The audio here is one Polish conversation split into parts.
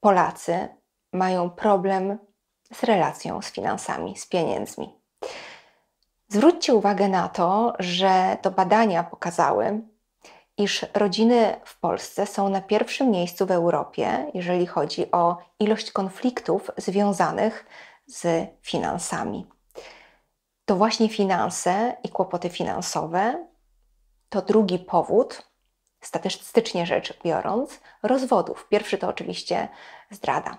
Polacy mają problem z relacją z finansami, z pieniędzmi. Zwróćcie uwagę na to, że to badania pokazały, iż rodziny w Polsce są na pierwszym miejscu w Europie, jeżeli chodzi o ilość konfliktów związanych z finansami. To właśnie finanse i kłopoty finansowe to drugi powód, statystycznie rzecz biorąc, rozwodów. Pierwszy to oczywiście zdrada.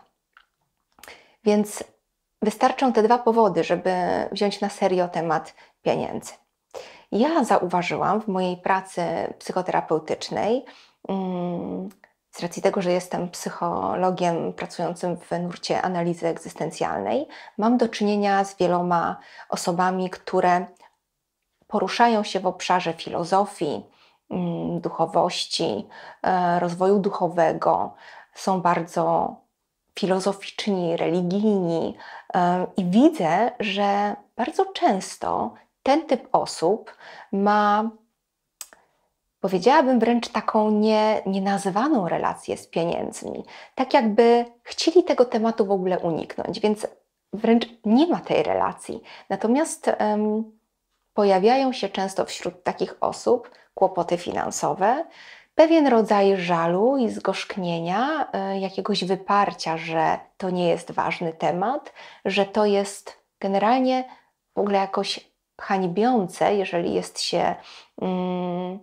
Więc wystarczą te dwa powody, żeby wziąć na serio temat pieniędzy. Ja zauważyłam w mojej pracy psychoterapeutycznej, mm, z racji tego, że jestem psychologiem pracującym w nurcie analizy egzystencjalnej, mam do czynienia z wieloma osobami, które poruszają się w obszarze filozofii, mm, duchowości, e, rozwoju duchowego, są bardzo filozoficzni, religijni e, i widzę, że bardzo często ten typ osób ma, powiedziałabym wręcz taką nie, nienazywaną relację z pieniędzmi, tak jakby chcieli tego tematu w ogóle uniknąć, więc wręcz nie ma tej relacji. Natomiast um, pojawiają się często wśród takich osób kłopoty finansowe, pewien rodzaj żalu i zgorzknienia, e, jakiegoś wyparcia, że to nie jest ważny temat, że to jest generalnie w ogóle jakoś hańbiące, jeżeli jest się mm,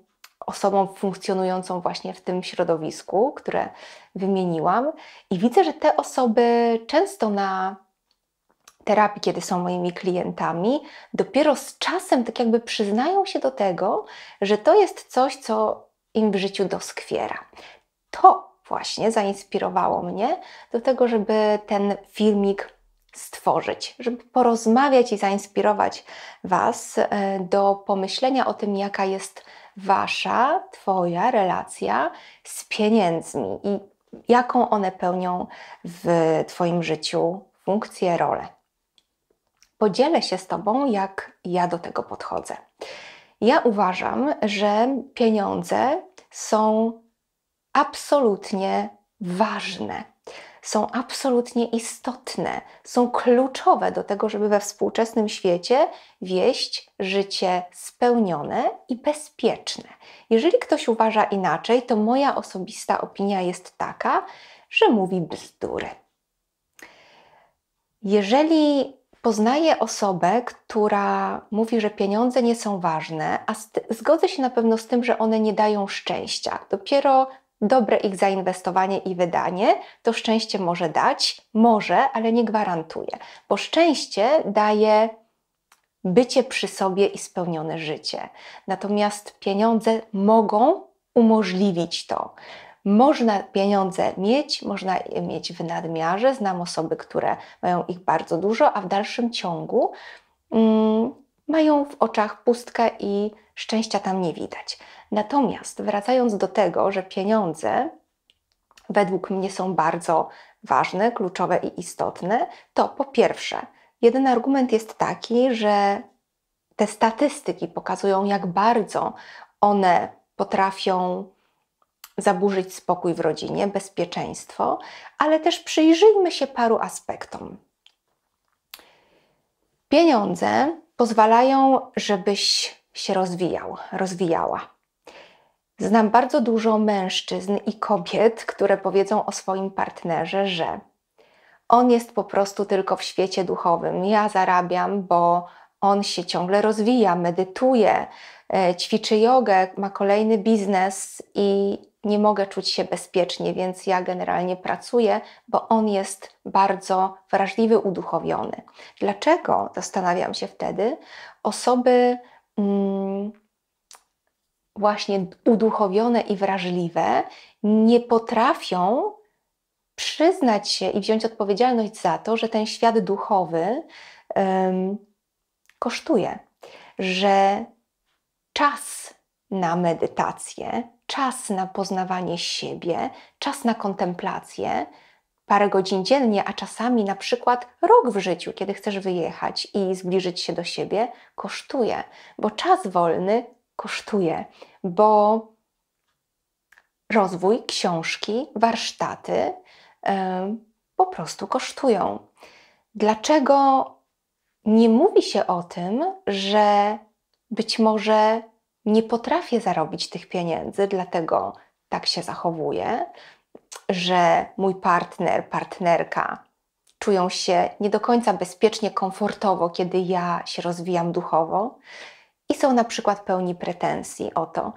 osobą funkcjonującą właśnie w tym środowisku, które wymieniłam. I widzę, że te osoby często na terapii, kiedy są moimi klientami, dopiero z czasem tak jakby przyznają się do tego, że to jest coś, co im w życiu doskwiera. To właśnie zainspirowało mnie do tego, żeby ten filmik stworzyć, żeby porozmawiać i zainspirować Was e, do pomyślenia o tym, jaka jest Wasza, Twoja relacja z pieniędzmi i jaką one pełnią w Twoim życiu funkcję, rolę. Podzielę się z Tobą, jak ja do tego podchodzę. Ja uważam, że pieniądze są absolutnie ważne są absolutnie istotne, są kluczowe do tego, żeby we współczesnym świecie wieść życie spełnione i bezpieczne. Jeżeli ktoś uważa inaczej, to moja osobista opinia jest taka, że mówi bzdury. Jeżeli poznaję osobę, która mówi, że pieniądze nie są ważne, a zgodzę się na pewno z tym, że one nie dają szczęścia. Dopiero dobre ich zainwestowanie i wydanie, to szczęście może dać, może, ale nie gwarantuje, bo szczęście daje bycie przy sobie i spełnione życie. Natomiast pieniądze mogą umożliwić to. Można pieniądze mieć, można je mieć w nadmiarze. Znam osoby, które mają ich bardzo dużo, a w dalszym ciągu mm, mają w oczach pustkę i szczęścia tam nie widać. Natomiast wracając do tego, że pieniądze według mnie są bardzo ważne, kluczowe i istotne, to po pierwsze, jeden argument jest taki, że te statystyki pokazują, jak bardzo one potrafią zaburzyć spokój w rodzinie, bezpieczeństwo, ale też przyjrzyjmy się paru aspektom. Pieniądze pozwalają, żebyś się rozwijał, rozwijała. Znam bardzo dużo mężczyzn i kobiet, które powiedzą o swoim partnerze, że on jest po prostu tylko w świecie duchowym. Ja zarabiam, bo on się ciągle rozwija, medytuje, e, ćwiczy jogę, ma kolejny biznes i nie mogę czuć się bezpiecznie, więc ja generalnie pracuję, bo on jest bardzo wrażliwy, uduchowiony. Dlaczego, zastanawiam się wtedy, osoby. Mm, właśnie uduchowione i wrażliwe nie potrafią przyznać się i wziąć odpowiedzialność za to, że ten świat duchowy um, kosztuje, że czas na medytację, czas na poznawanie siebie, czas na kontemplację, parę godzin dziennie, a czasami na przykład rok w życiu, kiedy chcesz wyjechać i zbliżyć się do siebie, kosztuje, bo czas wolny kosztuje, bo rozwój, książki, warsztaty po prostu kosztują. Dlaczego nie mówi się o tym, że być może nie potrafię zarobić tych pieniędzy, dlatego tak się zachowuję, że mój partner, partnerka czują się nie do końca bezpiecznie, komfortowo, kiedy ja się rozwijam duchowo, i są na przykład pełni pretensji o to,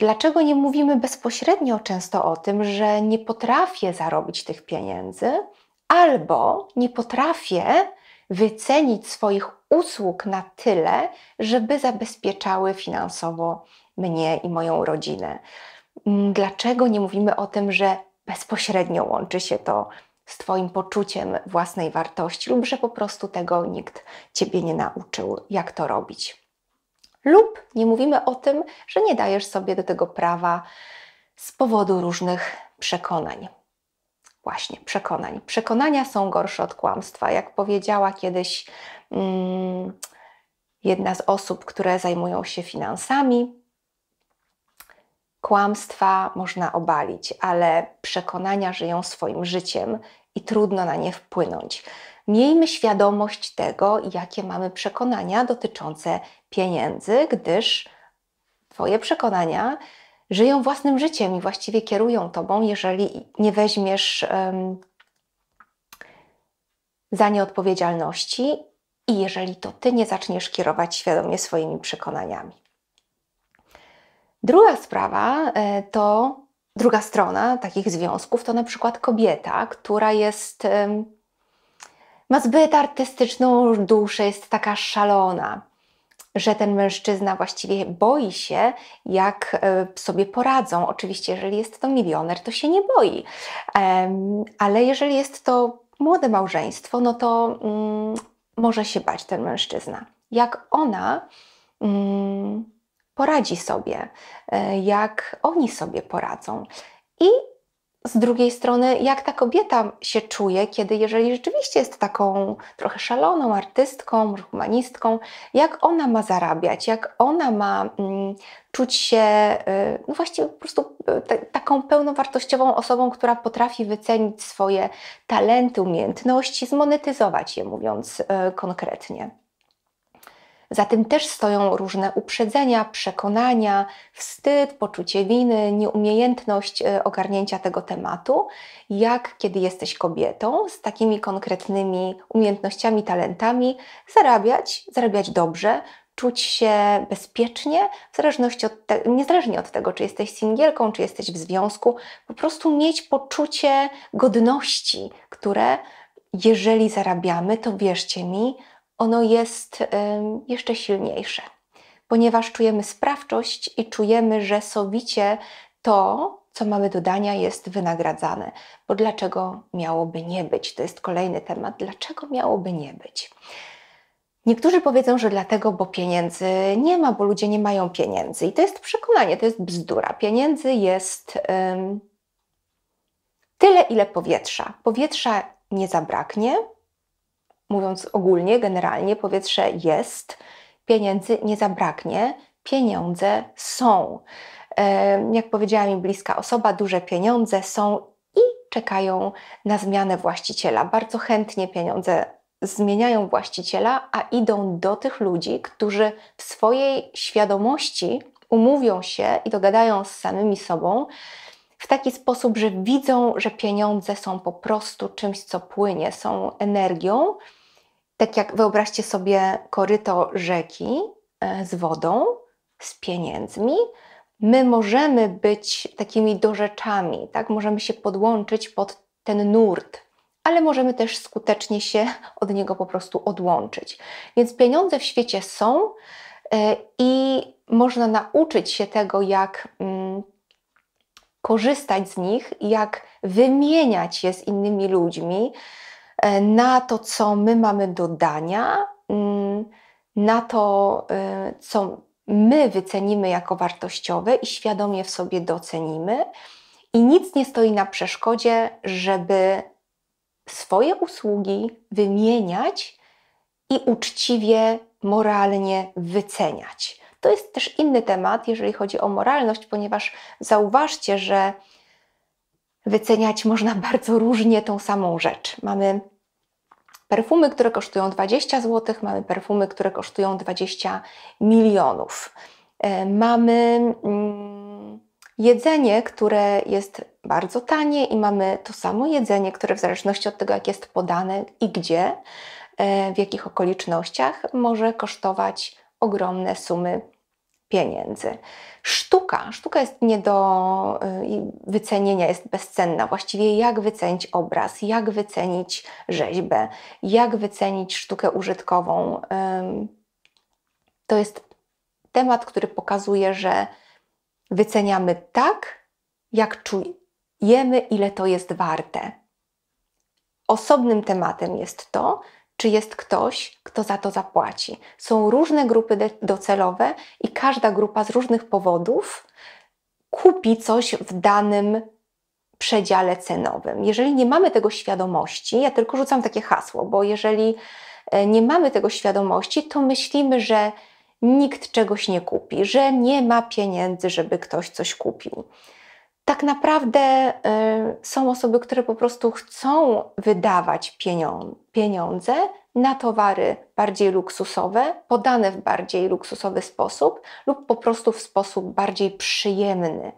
Dlaczego nie mówimy bezpośrednio często o tym, że nie potrafię zarobić tych pieniędzy albo nie potrafię wycenić swoich usług na tyle, żeby zabezpieczały finansowo mnie i moją rodzinę? Mm, dlaczego nie mówimy o tym, że bezpośrednio łączy się to z Twoim poczuciem własnej wartości lub że po prostu tego nikt Ciebie nie nauczył, jak to robić? lub nie mówimy o tym, że nie dajesz sobie do tego prawa z powodu różnych przekonań. Właśnie, przekonań. Przekonania są gorsze od kłamstwa. Jak powiedziała kiedyś mm, jedna z osób, które zajmują się finansami, kłamstwa można obalić, ale przekonania żyją swoim życiem i trudno na nie wpłynąć. Miejmy świadomość tego, jakie mamy przekonania dotyczące pieniędzy, gdyż Twoje przekonania żyją własnym życiem i właściwie kierują Tobą, jeżeli nie weźmiesz um, za nie odpowiedzialności i jeżeli to Ty nie zaczniesz kierować świadomie swoimi przekonaniami. Druga sprawa e, to druga strona takich związków to na przykład kobieta, która jest. ma zbyt artystyczną duszę, jest taka szalona że ten mężczyzna właściwie boi się, jak e, sobie poradzą. Oczywiście, jeżeli jest to milioner, to się nie boi, ale jeżeli jest to młode małżeństwo, no to mm, może się bać ten mężczyzna. Jak ona mm, poradzi sobie, e, jak oni sobie poradzą. I z drugiej strony, jak ta kobieta się czuje, kiedy jeżeli rzeczywiście jest taką trochę szaloną artystką, humanistką, jak ona ma zarabiać, jak ona ma mm, czuć się y, no właściwie po prostu y, taką pełnowartościową osobą, która potrafi wycenić swoje talenty, umiejętności, zmonetyzować je, mówiąc y, konkretnie. Za tym też stoją różne uprzedzenia, przekonania, wstyd, poczucie winy, nieumiejętność e, ogarnięcia tego tematu, jak kiedy jesteś kobietą z takimi konkretnymi umiejętnościami, talentami zarabiać, zarabiać dobrze, czuć się bezpiecznie, w zależności od te, niezależnie od tego, czy jesteś singielką, czy jesteś w związku, po prostu mieć poczucie godności, które jeżeli zarabiamy, to wierzcie mi, ono jest jeszcze silniejsze, ponieważ czujemy sprawczość i czujemy, że sowicie to, co mamy do dania, jest wynagradzane. Bo dlaczego miałoby nie być? To jest kolejny temat. Dlaczego miałoby nie być? Niektórzy powiedzą, że dlatego, bo pieniędzy nie ma, bo ludzie nie mają pieniędzy. I to jest przekonanie, to jest bzdura. Pieniędzy jest ym, tyle, ile powietrza. Powietrza nie zabraknie, mówiąc ogólnie, generalnie, powietrze jest, pieniędzy nie zabraknie, pieniądze są. Jak powiedziała mi bliska osoba, duże pieniądze są i czekają na zmianę właściciela. Bardzo chętnie pieniądze zmieniają właściciela, a idą do tych ludzi, którzy w swojej świadomości umówią się i dogadają z samymi sobą w taki sposób, że widzą, że pieniądze są po prostu czymś, co płynie, są energią tak jak wyobraźcie sobie koryto rzeki e, z wodą, z pieniędzmi, my możemy być takimi dorzeczami, tak? Możemy się podłączyć pod ten nurt, ale możemy też skutecznie się od niego po prostu odłączyć. Więc pieniądze w świecie są e, i można nauczyć się tego, jak mm, korzystać z nich, jak wymieniać je z innymi ludźmi E, na to, co my mamy do dania, mm, na to, e, co my wycenimy jako wartościowe i świadomie w sobie docenimy. I nic nie stoi na przeszkodzie, żeby swoje usługi wymieniać i uczciwie, moralnie wyceniać. To jest też inny temat, jeżeli chodzi o moralność, ponieważ zauważcie, że wyceniać można bardzo różnie tą samą rzecz. Mamy perfumy, które kosztują 20 zł, mamy perfumy, które kosztują 20 milionów. E, mamy mm, jedzenie, które jest bardzo tanie i mamy to samo jedzenie, które w zależności od tego, jak jest podane i gdzie, e, w jakich okolicznościach, może kosztować ogromne sumy pieniędzy. Sztuka. Sztuka jest nie do y, wycenienia, jest bezcenna. Właściwie jak wycenić obraz, jak wycenić rzeźbę, jak wycenić sztukę użytkową. To jest temat, który pokazuje, że wyceniamy tak, jak czujemy, ile to jest warte. Osobnym tematem jest to, czy jest ktoś, kto za to zapłaci. Są różne grupy docelowe i każda grupa z różnych powodów kupi coś w danym przedziale cenowym. Jeżeli nie mamy tego świadomości, ja tylko rzucam takie hasło, bo jeżeli e, nie mamy tego świadomości, to myślimy, że nikt czegoś nie kupi, że nie ma pieniędzy, żeby ktoś coś kupił tak naprawdę y, są osoby, które po prostu chcą wydawać pieniądze na towary bardziej luksusowe, podane w bardziej luksusowy sposób lub po prostu w sposób bardziej przyjemny.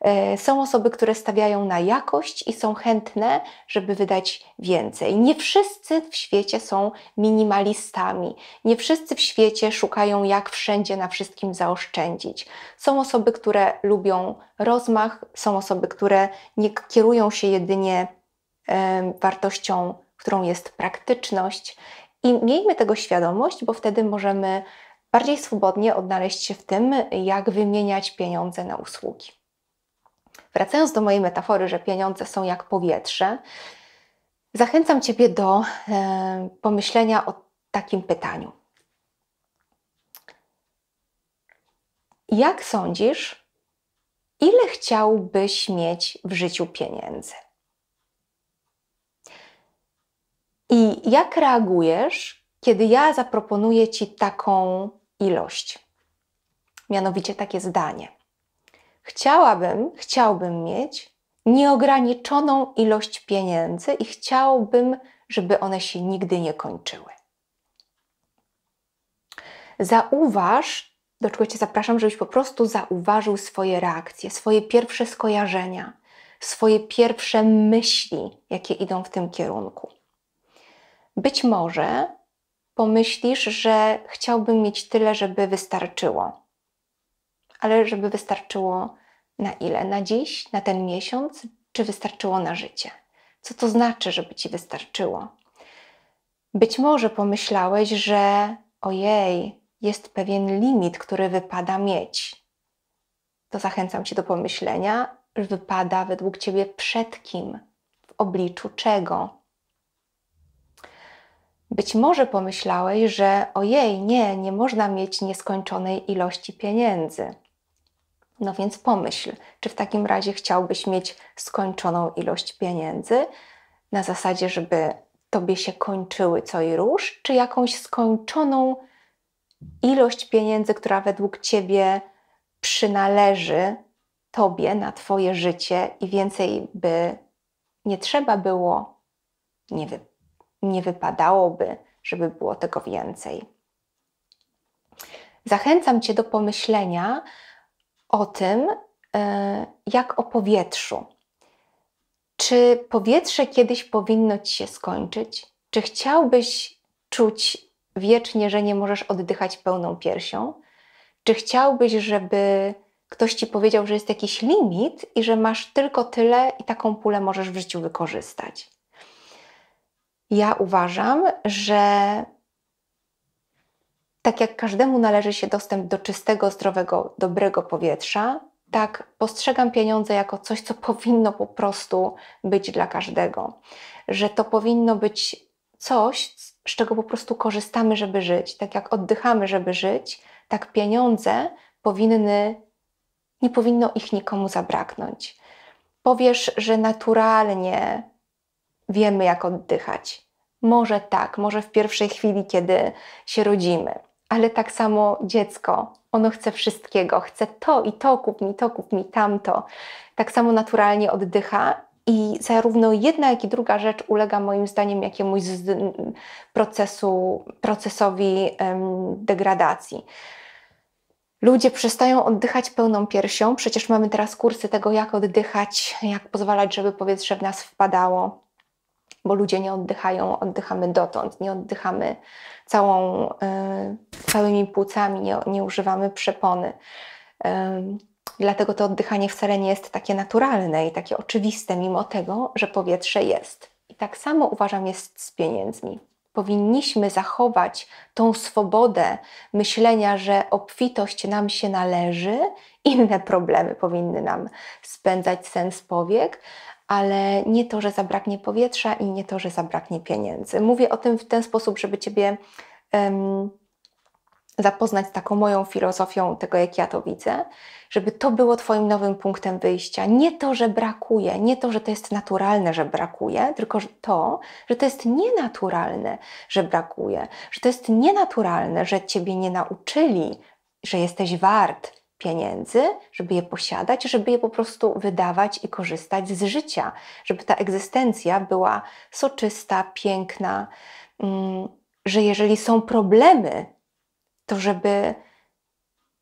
E, są osoby, które stawiają na jakość i są chętne, żeby wydać więcej. Nie wszyscy w świecie są minimalistami. Nie wszyscy w świecie szukają, jak wszędzie na wszystkim zaoszczędzić. Są osoby, które lubią rozmach, są osoby, które nie kierują się jedynie e, wartością, którą jest praktyczność. I miejmy tego świadomość, bo wtedy możemy bardziej swobodnie odnaleźć się w tym, jak wymieniać pieniądze na usługi. Wracając do mojej metafory, że pieniądze są jak powietrze, zachęcam Ciebie do e, pomyślenia o takim pytaniu. Jak sądzisz, ile chciałbyś mieć w życiu pieniędzy? I jak reagujesz, kiedy ja zaproponuję Ci taką ilość? Mianowicie takie zdanie. Chciałabym, chciałbym mieć nieograniczoną ilość pieniędzy i chciałbym, żeby one się nigdy nie kończyły. Zauważ, do czego Cię zapraszam, żebyś po prostu zauważył swoje reakcje, swoje pierwsze skojarzenia, swoje pierwsze myśli, jakie idą w tym kierunku. Być może pomyślisz, że chciałbym mieć tyle, żeby wystarczyło ale żeby wystarczyło na ile? Na dziś, na ten miesiąc, czy wystarczyło na życie? Co to znaczy, żeby ci wystarczyło? Być może pomyślałeś, że ojej, jest pewien limit, który wypada mieć. To zachęcam cię do pomyślenia, że wypada według ciebie przed kim, w obliczu czego. Być może pomyślałeś, że ojej, nie, nie można mieć nieskończonej ilości pieniędzy no więc pomyśl, czy w takim razie chciałbyś mieć skończoną ilość pieniędzy na zasadzie, żeby tobie się kończyły co i róż, czy jakąś skończoną ilość pieniędzy, która według ciebie przynależy tobie na twoje życie i więcej by nie trzeba było, nie, wy, nie wypadałoby, żeby było tego więcej. Zachęcam cię do pomyślenia, o tym, e, jak o powietrzu. Czy powietrze kiedyś powinno ci się skończyć? Czy chciałbyś czuć wiecznie, że nie możesz oddychać pełną piersią? Czy chciałbyś, żeby ktoś ci powiedział, że jest jakiś limit i że masz tylko tyle i taką pulę możesz w życiu wykorzystać? Ja uważam, że tak jak każdemu należy się dostęp do czystego, zdrowego, dobrego powietrza, tak postrzegam pieniądze jako coś, co powinno po prostu być dla każdego. Że to powinno być coś, z czego po prostu korzystamy, żeby żyć. Tak jak oddychamy, żeby żyć, tak pieniądze powinny, nie powinno ich nikomu zabraknąć. Powiesz, że naturalnie wiemy, jak oddychać. Może tak, może w pierwszej chwili, kiedy się rodzimy, ale tak samo dziecko. Ono chce wszystkiego, chce to i to, kup mi to, kup mi tamto. Tak samo naturalnie oddycha i zarówno jedna, jak i druga rzecz ulega moim zdaniem jakiemuś procesu, procesowi degradacji. Ludzie przestają oddychać pełną piersią, przecież mamy teraz kursy tego, jak oddychać, jak pozwalać, żeby powietrze w nas wpadało bo ludzie nie oddychają, oddychamy dotąd, nie oddychamy całą, e, całymi płucami, nie, nie używamy przepony. E, dlatego to oddychanie wcale nie jest takie naturalne i takie oczywiste, mimo tego, że powietrze jest. I tak samo uważam jest z pieniędzmi. Powinniśmy zachować tą swobodę myślenia, że obfitość nam się należy, inne problemy powinny nam spędzać sens powiek, ale nie to, że zabraknie powietrza i nie to, że zabraknie pieniędzy. Mówię o tym w ten sposób, żeby Ciebie um, zapoznać z taką moją filozofią tego, jak ja to widzę, żeby to było Twoim nowym punktem wyjścia. Nie to, że brakuje, nie to, że to jest naturalne, że brakuje, tylko to, że to jest nienaturalne, że brakuje, że to jest nienaturalne, że Ciebie nie nauczyli, że jesteś wart, pieniędzy, żeby je posiadać, żeby je po prostu wydawać i korzystać z życia, żeby ta egzystencja była soczysta, piękna, mm, że jeżeli są problemy, to żeby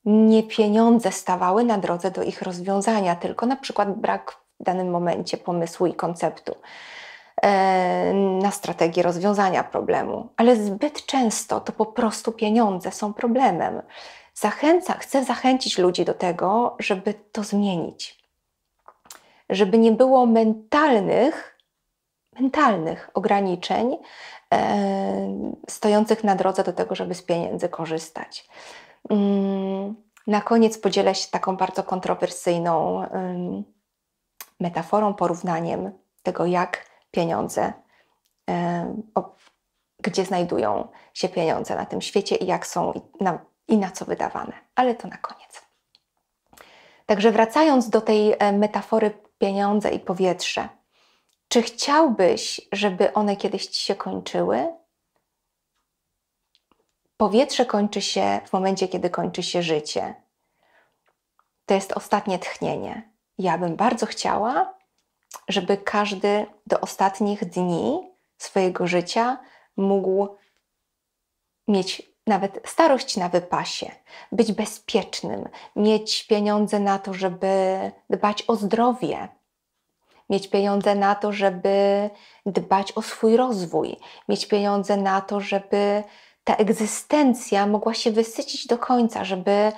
nie pieniądze stawały na drodze do ich rozwiązania, tylko na przykład brak w danym momencie pomysłu i konceptu e, na strategię rozwiązania problemu. Ale zbyt często to po prostu pieniądze są problemem zachęca, chcę zachęcić ludzi do tego, żeby to zmienić. Żeby nie było mentalnych, mentalnych ograniczeń e, stojących na drodze do tego, żeby z pieniędzy korzystać. Mm, na koniec podzielę się taką bardzo kontrowersyjną metaforą, porównaniem tego, jak pieniądze, e, gdzie znajdują się pieniądze na tym świecie i jak są na i na co wydawane, ale to na koniec. Także wracając do tej e, metafory pieniądze i powietrze, czy chciałbyś, żeby one kiedyś ci się kończyły? Powietrze kończy się w momencie, kiedy kończy się życie. To jest ostatnie tchnienie. Ja bym bardzo chciała, żeby każdy do ostatnich dni swojego życia mógł mieć nawet starość na wypasie, być bezpiecznym, mieć pieniądze na to, żeby dbać o zdrowie, mieć pieniądze na to, żeby dbać o swój rozwój, mieć pieniądze na to, żeby ta egzystencja mogła się wysycić do końca, żeby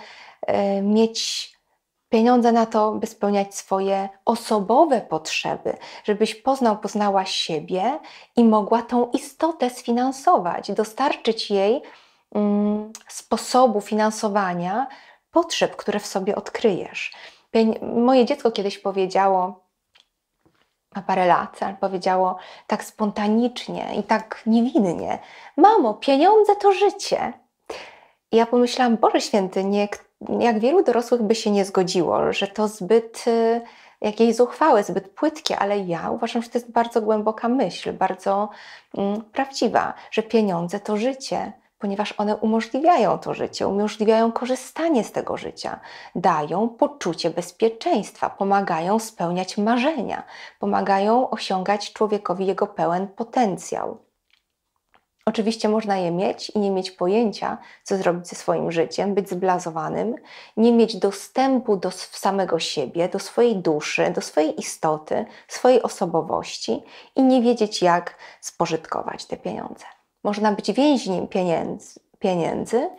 e, mieć pieniądze na to, by spełniać swoje osobowe potrzeby, żebyś poznał, poznała siebie i mogła tą istotę sfinansować, dostarczyć jej Mm, sposobu finansowania potrzeb, które w sobie odkryjesz. Moje dziecko kiedyś powiedziało, ma parę lat, ale powiedziało tak spontanicznie i tak niewinnie: Mamo, pieniądze to życie. I ja pomyślałam, Boże święty, nie, jak wielu dorosłych by się nie zgodziło, że to zbyt y, jakieś zuchwałe, zbyt płytkie, ale ja uważam, że to jest bardzo głęboka myśl, bardzo mm, prawdziwa, że pieniądze to życie ponieważ one umożliwiają to życie, umożliwiają korzystanie z tego życia, dają poczucie bezpieczeństwa, pomagają spełniać marzenia, pomagają osiągać człowiekowi jego pełen potencjał. Oczywiście można je mieć i nie mieć pojęcia, co zrobić ze swoim życiem, być zblazowanym, nie mieć dostępu do samego siebie, do swojej duszy, do swojej istoty, swojej osobowości i nie wiedzieć, jak spożytkować te pieniądze można być więźniem pieniędzy, pieniędzy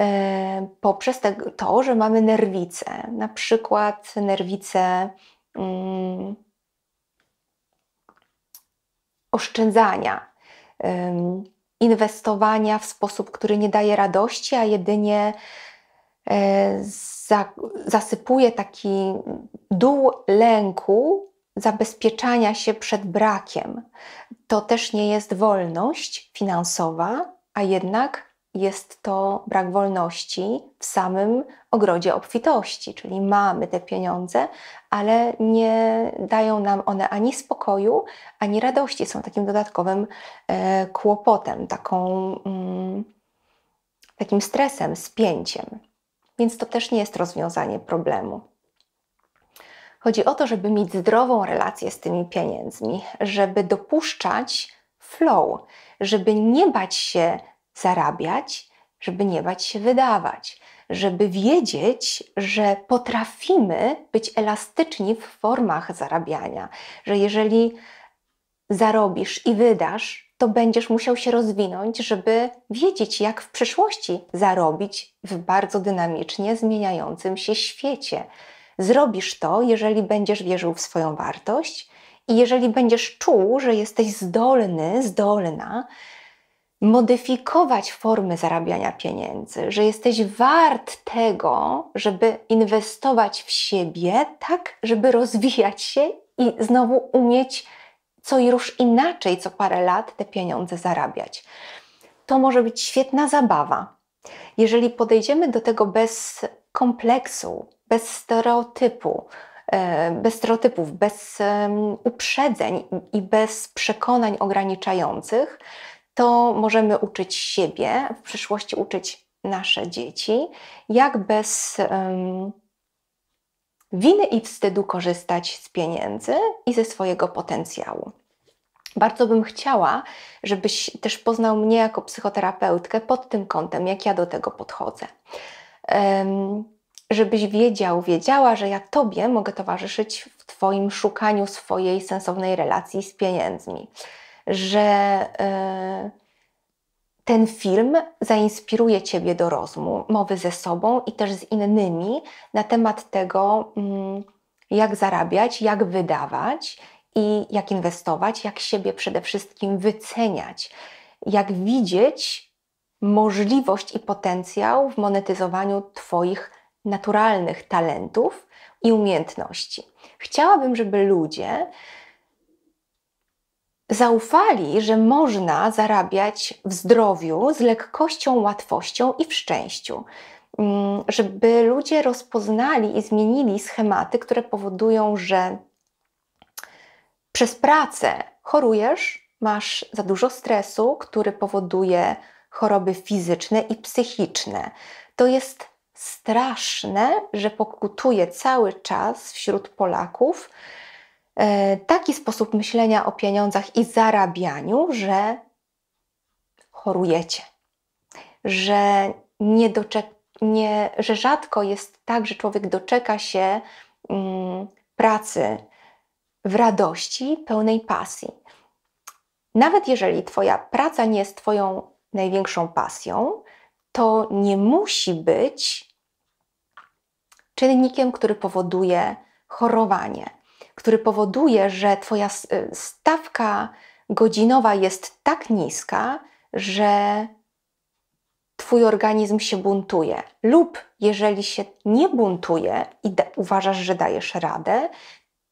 e, poprzez to, że mamy nerwice, na przykład nerwice mm, oszczędzania, inwestowania w sposób, który nie daje radości, a jedynie e, zasypuje taki dół lęku zabezpieczania się przed brakiem. To też nie jest wolność finansowa, a jednak jest to brak wolności w samym ogrodzie obfitości, czyli mamy te pieniądze, ale nie dają nam one ani spokoju, ani radości. Są takim dodatkowym e, kłopotem, taką, mm, takim stresem, spięciem. Więc to też nie jest rozwiązanie problemu. Chodzi o to, żeby mieć zdrową relację z tymi pieniędzmi, żeby dopuszczać flow, żeby nie bać się zarabiać, żeby nie bać się wydawać, żeby wiedzieć, że potrafimy być elastyczni w formach zarabiania, że jeżeli zarobisz i wydasz, to będziesz musiał się rozwinąć, żeby wiedzieć, jak w przyszłości zarobić w bardzo dynamicznie zmieniającym się świecie. Zrobisz to, jeżeli będziesz wierzył w swoją wartość i jeżeli będziesz czuł, że jesteś zdolny, zdolna modyfikować formy zarabiania pieniędzy, że jesteś wart tego, żeby inwestować w siebie, tak, żeby rozwijać się i znowu umieć co i inaczej, co parę lat te pieniądze zarabiać. To może być świetna zabawa. Jeżeli podejdziemy do tego bez kompleksu, bez stereotypu, e, bez stereotypów, bez uprzedzeń i bez przekonań ograniczających, to możemy uczyć siebie, w przyszłości uczyć nasze dzieci, jak bez winy i wstydu korzystać z pieniędzy i ze swojego potencjału. Bardzo bym chciała, żebyś też poznał mnie jako psychoterapeutkę pod tym kątem, jak ja do tego podchodzę żebyś wiedział, wiedziała, że ja Tobie mogę towarzyszyć w Twoim szukaniu swojej sensownej relacji z pieniędzmi, że y, ten film zainspiruje Ciebie do rozmowy ze sobą i też z innymi na temat tego, mm, jak zarabiać, jak wydawać i jak inwestować, jak siebie przede wszystkim wyceniać, jak widzieć możliwość i potencjał w monetyzowaniu Twoich naturalnych talentów i umiejętności. Chciałabym, żeby ludzie zaufali, że można zarabiać w zdrowiu z lekkością, łatwością i w szczęściu. Mm, żeby ludzie rozpoznali i zmienili schematy, które powodują, że przez pracę chorujesz, masz za dużo stresu, który powoduje choroby fizyczne i psychiczne. To jest straszne, że pokutuje cały czas wśród Polaków e, taki sposób myślenia o pieniądzach i zarabianiu, że chorujecie, że, nie doczek- nie, że rzadko jest tak, że człowiek doczeka się mm, pracy w radości, pełnej pasji. Nawet jeżeli Twoja praca nie jest Twoją największą pasją, to nie musi być czynnikiem, który powoduje chorowanie, który powoduje, że Twoja y, stawka godzinowa jest tak niska, że Twój organizm się buntuje, lub jeżeli się nie buntuje i uważasz, że dajesz radę,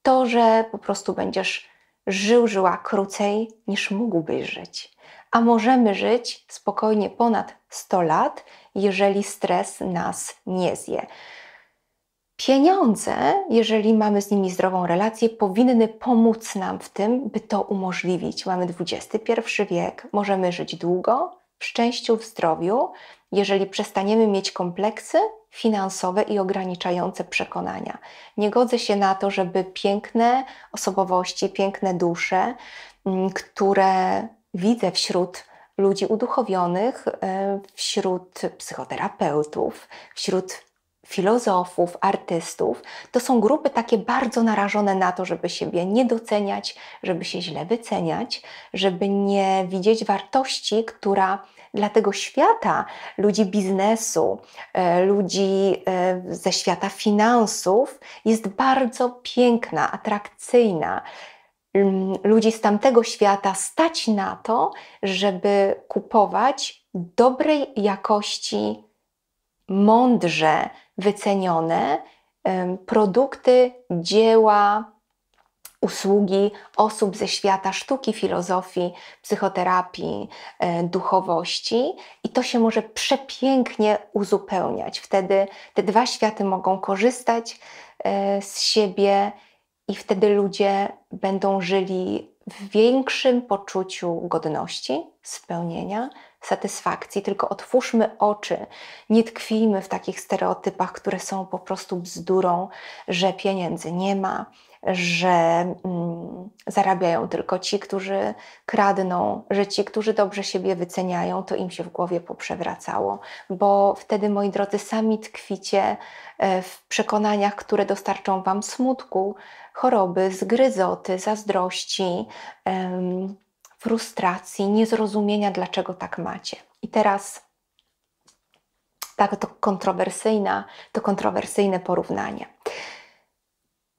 to że po prostu będziesz żył, żyła krócej niż mógłbyś żyć. A możemy żyć spokojnie ponad 100 lat, jeżeli stres nas nie zje. Pieniądze, jeżeli mamy z nimi zdrową relację, powinny pomóc nam w tym, by to umożliwić. Mamy XXI wiek, możemy żyć długo, w szczęściu, w zdrowiu, jeżeli przestaniemy mieć kompleksy finansowe i ograniczające przekonania. Nie godzę się na to, żeby piękne osobowości, piękne dusze, mm, które widzę wśród ludzi uduchowionych, e, wśród psychoterapeutów, wśród filozofów, artystów, to są grupy takie bardzo narażone na to, żeby siebie nie doceniać, żeby się źle wyceniać, żeby nie widzieć wartości, która dla tego świata, ludzi biznesu, e, ludzi e, ze świata finansów jest bardzo piękna, atrakcyjna. Mm, ludzi z tamtego świata stać na to, żeby kupować dobrej jakości, mądrze wycenione produkty, dzieła, usługi osób ze świata sztuki, filozofii, psychoterapii, e, duchowości i to się może przepięknie uzupełniać. Wtedy te dwa światy mogą korzystać e, z siebie i wtedy ludzie będą żyli w większym poczuciu godności, spełnienia, satysfakcji, tylko otwórzmy oczy, nie tkwijmy w takich stereotypach, które są po prostu bzdurą, że pieniędzy nie ma, że mm, zarabiają tylko ci, którzy kradną, że ci, którzy dobrze siebie wyceniają, to im się w głowie poprzewracało, bo wtedy, moi drodzy, sami tkwicie e, w przekonaniach, które dostarczą wam smutku, choroby, zgryzoty, zazdrości. Em, frustracji, niezrozumienia, dlaczego tak macie. I teraz tak to kontrowersyjna, to kontrowersyjne porównanie.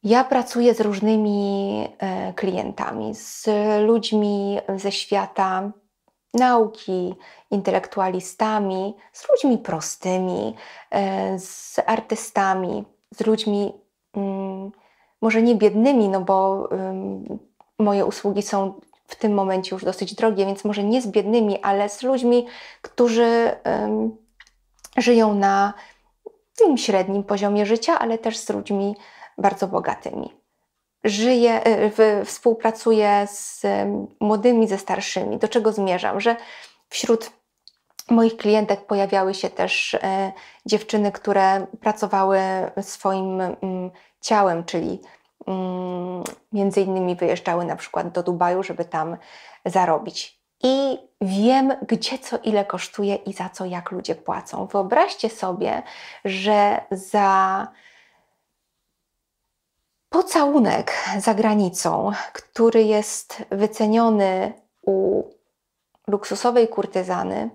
Ja pracuję z różnymi e, klientami, z ludźmi ze świata nauki, intelektualistami, z ludźmi prostymi, e, z artystami, z ludźmi mm, może nie biednymi, no bo moje usługi są w tym momencie już dosyć drogie, więc może nie z biednymi, ale z ludźmi, którzy um, żyją na tym średnim poziomie życia, ale też z ludźmi bardzo bogatymi. Żyję, e, w, współpracuję z młodymi, ze starszymi. Do czego zmierzam? Że wśród moich klientek pojawiały się też e, dziewczyny, które pracowały swoim mm, ciałem, czyli Mm, między innymi wyjeżdżały na przykład do Dubaju, żeby tam zarobić. I wiem, gdzie co ile kosztuje i za co jak ludzie płacą. Wyobraźcie sobie, że za pocałunek za granicą, który jest wyceniony u luksusowej kurtyzany,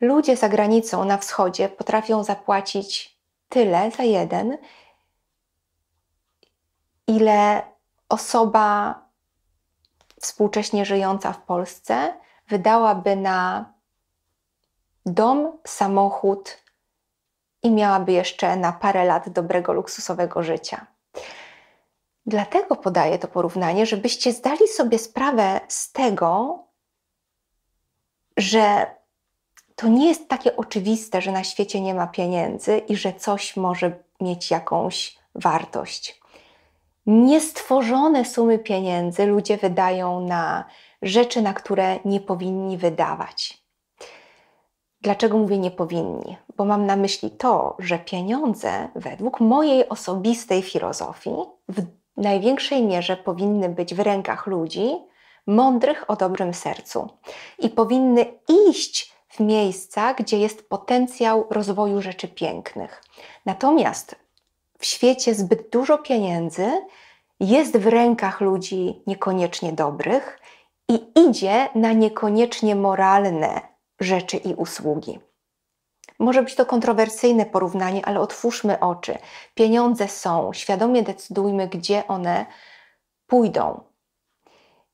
ludzie za granicą na wschodzie potrafią zapłacić tyle za jeden, ile osoba współcześnie żyjąca w Polsce wydałaby na dom, samochód i miałaby jeszcze na parę lat dobrego, luksusowego życia. Dlatego podaję to porównanie, żebyście zdali sobie sprawę z tego, że to nie jest takie oczywiste, że na świecie nie ma pieniędzy i że coś może mieć jakąś wartość niestworzone sumy pieniędzy ludzie wydają na rzeczy, na które nie powinni wydawać. Dlaczego mówię nie powinni? Bo mam na myśli to, że pieniądze, według mojej osobistej filozofii, w największej mierze powinny być w rękach ludzi mądrych o dobrym sercu i powinny iść w miejsca, gdzie jest potencjał rozwoju rzeczy pięknych. Natomiast w świecie zbyt dużo pieniędzy jest w rękach ludzi niekoniecznie dobrych i idzie na niekoniecznie moralne rzeczy i usługi. Może być to kontrowersyjne porównanie, ale otwórzmy oczy. Pieniądze są, świadomie decydujmy, gdzie one pójdą.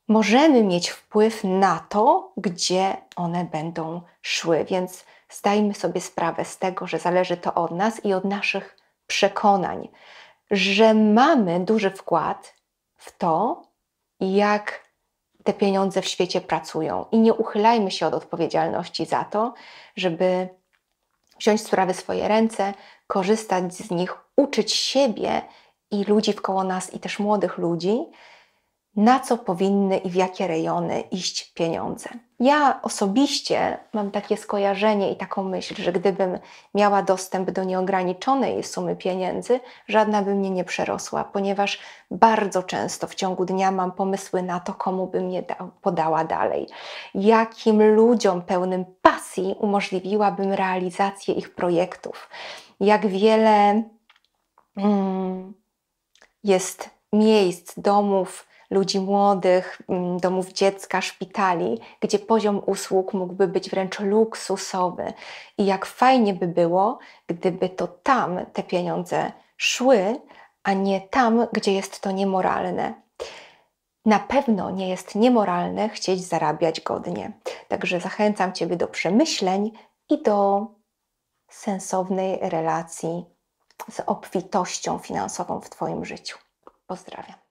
Możemy mieć wpływ na to, gdzie one będą szły, więc zdajmy sobie sprawę z tego, że zależy to od nas i od naszych przekonań, że mamy duży wkład w to, jak te pieniądze w świecie pracują. I nie uchylajmy się od odpowiedzialności za to, żeby wziąć sprawy w swoje ręce, korzystać z nich, uczyć siebie i ludzi wkoło nas, i też młodych ludzi na co powinny i w jakie rejony iść pieniądze. Ja osobiście mam takie skojarzenie i taką myśl, że gdybym miała dostęp do nieograniczonej sumy pieniędzy, żadna by mnie nie przerosła, ponieważ bardzo często w ciągu dnia mam pomysły na to, komu bym je podała dalej, jakim ludziom pełnym pasji umożliwiłabym realizację ich projektów, jak wiele mm, jest miejsc, domów, ludzi młodych, mm, domów dziecka, szpitali, gdzie poziom usług mógłby być wręcz luksusowy. I jak fajnie by było, gdyby to tam te pieniądze szły, a nie tam, gdzie jest to niemoralne. Na pewno nie jest niemoralne chcieć zarabiać godnie. Także zachęcam Ciebie do przemyśleń i do sensownej relacji z obfitością finansową w Twoim życiu. Pozdrawiam.